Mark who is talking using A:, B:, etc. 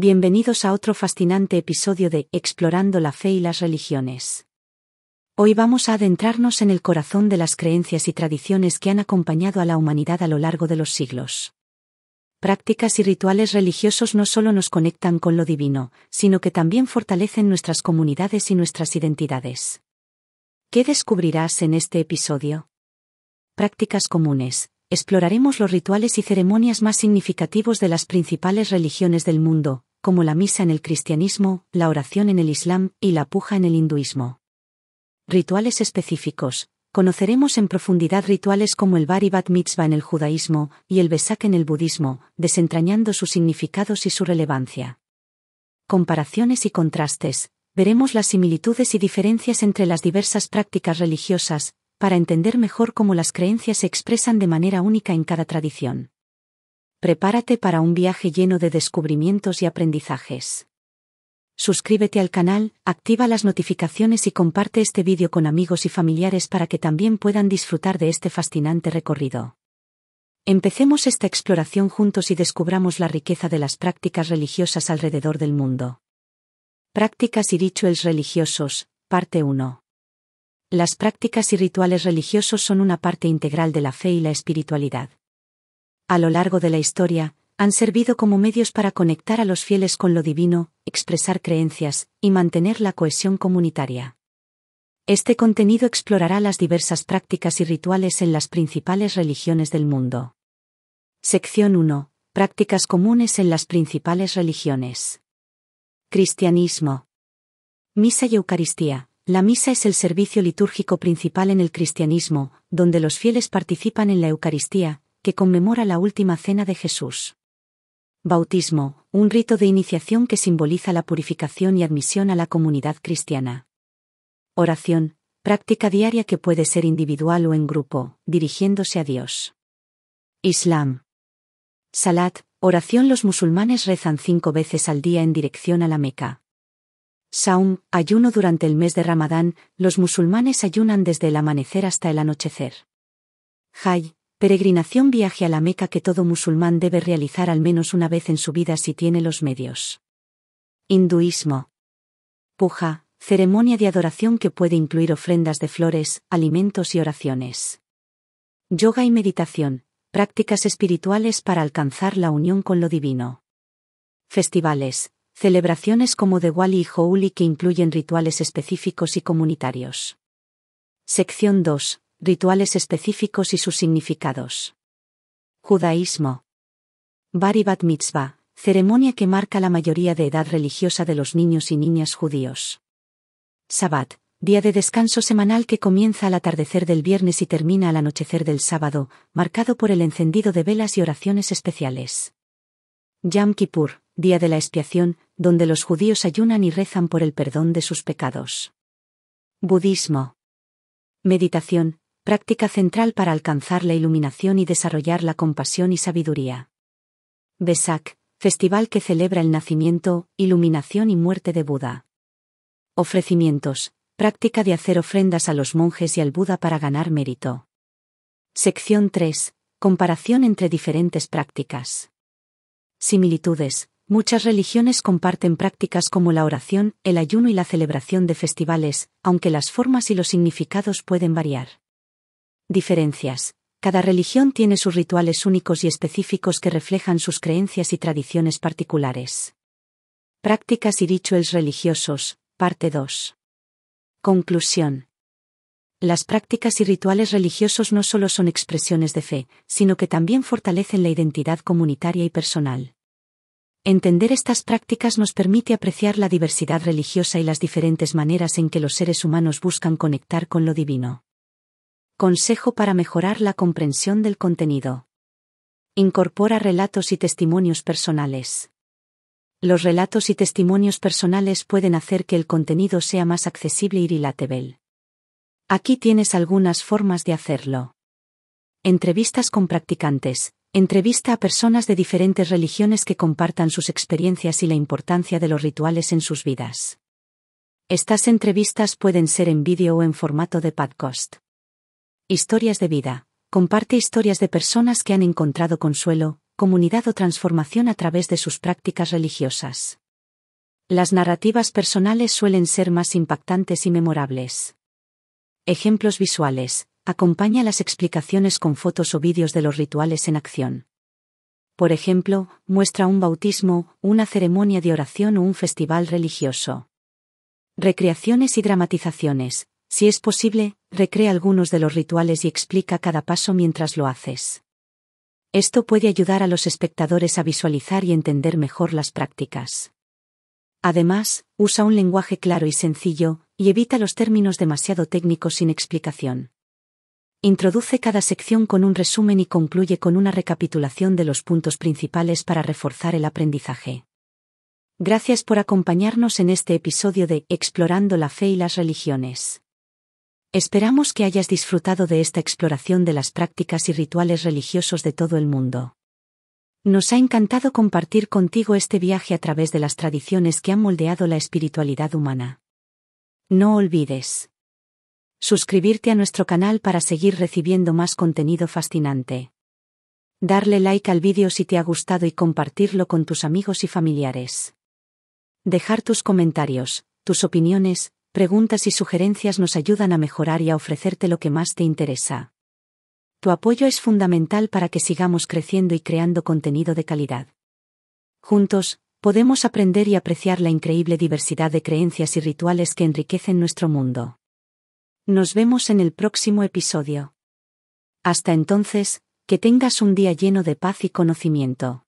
A: Bienvenidos a otro fascinante episodio de Explorando la Fe y las Religiones. Hoy vamos a adentrarnos en el corazón de las creencias y tradiciones que han acompañado a la humanidad a lo largo de los siglos. Prácticas y rituales religiosos no solo nos conectan con lo divino, sino que también fortalecen nuestras comunidades y nuestras identidades. ¿Qué descubrirás en este episodio? Prácticas comunes, exploraremos los rituales y ceremonias más significativos de las principales religiones del mundo, como la misa en el cristianismo, la oración en el islam y la puja en el hinduismo. Rituales específicos. Conoceremos en profundidad rituales como el bar y bat mitzvah en el judaísmo y el besak en el budismo, desentrañando sus significados y su relevancia. Comparaciones y contrastes. Veremos las similitudes y diferencias entre las diversas prácticas religiosas, para entender mejor cómo las creencias se expresan de manera única en cada tradición prepárate para un viaje lleno de descubrimientos y aprendizajes. Suscríbete al canal, activa las notificaciones y comparte este vídeo con amigos y familiares para que también puedan disfrutar de este fascinante recorrido. Empecemos esta exploración juntos y descubramos la riqueza de las prácticas religiosas alrededor del mundo. Prácticas y rituales religiosos, parte 1. Las prácticas y rituales religiosos son una parte integral de la fe y la espiritualidad a lo largo de la historia, han servido como medios para conectar a los fieles con lo divino, expresar creencias y mantener la cohesión comunitaria. Este contenido explorará las diversas prácticas y rituales en las principales religiones del mundo. Sección 1. Prácticas comunes en las principales religiones. Cristianismo. Misa y Eucaristía. La misa es el servicio litúrgico principal en el cristianismo, donde los fieles participan en la Eucaristía, que conmemora la última cena de Jesús. Bautismo, un rito de iniciación que simboliza la purificación y admisión a la comunidad cristiana. Oración, práctica diaria que puede ser individual o en grupo, dirigiéndose a Dios. Islam. Salat, oración los musulmanes rezan cinco veces al día en dirección a la Meca. Saum, ayuno durante el mes de Ramadán, los musulmanes ayunan desde el amanecer hasta el anochecer. Peregrinación viaje a la Meca que todo musulmán debe realizar al menos una vez en su vida si tiene los medios. Hinduismo. Puja, ceremonia de adoración que puede incluir ofrendas de flores, alimentos y oraciones. Yoga y meditación, prácticas espirituales para alcanzar la unión con lo divino. Festivales, celebraciones como Wali y Holi que incluyen rituales específicos y comunitarios. Sección 2 rituales específicos y sus significados. Judaísmo. Bar Mitzvah, ceremonia que marca la mayoría de edad religiosa de los niños y niñas judíos. Sabbat, día de descanso semanal que comienza al atardecer del viernes y termina al anochecer del sábado, marcado por el encendido de velas y oraciones especiales. Yom Kippur, día de la expiación, donde los judíos ayunan y rezan por el perdón de sus pecados. Budismo. Meditación, práctica central para alcanzar la iluminación y desarrollar la compasión y sabiduría. Besak, festival que celebra el nacimiento, iluminación y muerte de Buda. Ofrecimientos, práctica de hacer ofrendas a los monjes y al Buda para ganar mérito. Sección 3. Comparación entre diferentes prácticas. Similitudes. Muchas religiones comparten prácticas como la oración, el ayuno y la celebración de festivales, aunque las formas y los significados pueden variar. Diferencias. Cada religión tiene sus rituales únicos y específicos que reflejan sus creencias y tradiciones particulares. Prácticas y rituales religiosos, parte 2. Conclusión. Las prácticas y rituales religiosos no solo son expresiones de fe, sino que también fortalecen la identidad comunitaria y personal. Entender estas prácticas nos permite apreciar la diversidad religiosa y las diferentes maneras en que los seres humanos buscan conectar con lo divino. Consejo para mejorar la comprensión del contenido. Incorpora relatos y testimonios personales. Los relatos y testimonios personales pueden hacer que el contenido sea más accesible y relatable. Aquí tienes algunas formas de hacerlo. Entrevistas con practicantes. Entrevista a personas de diferentes religiones que compartan sus experiencias y la importancia de los rituales en sus vidas. Estas entrevistas pueden ser en vídeo o en formato de podcast. Historias de vida. Comparte historias de personas que han encontrado consuelo, comunidad o transformación a través de sus prácticas religiosas. Las narrativas personales suelen ser más impactantes y memorables. Ejemplos visuales. Acompaña las explicaciones con fotos o vídeos de los rituales en acción. Por ejemplo, muestra un bautismo, una ceremonia de oración o un festival religioso. Recreaciones y dramatizaciones si es posible, recrea algunos de los rituales y explica cada paso mientras lo haces. Esto puede ayudar a los espectadores a visualizar y entender mejor las prácticas. Además, usa un lenguaje claro y sencillo, y evita los términos demasiado técnicos sin explicación. Introduce cada sección con un resumen y concluye con una recapitulación de los puntos principales para reforzar el aprendizaje. Gracias por acompañarnos en este episodio de Explorando la Fe y las Religiones. Esperamos que hayas disfrutado de esta exploración de las prácticas y rituales religiosos de todo el mundo. Nos ha encantado compartir contigo este viaje a través de las tradiciones que han moldeado la espiritualidad humana. No olvides suscribirte a nuestro canal para seguir recibiendo más contenido fascinante. Darle like al vídeo si te ha gustado y compartirlo con tus amigos y familiares. Dejar tus comentarios, tus opiniones, preguntas y sugerencias nos ayudan a mejorar y a ofrecerte lo que más te interesa. Tu apoyo es fundamental para que sigamos creciendo y creando contenido de calidad. Juntos, podemos aprender y apreciar la increíble diversidad de creencias y rituales que enriquecen nuestro mundo. Nos vemos en el próximo episodio. Hasta entonces, que tengas un día lleno de paz y conocimiento.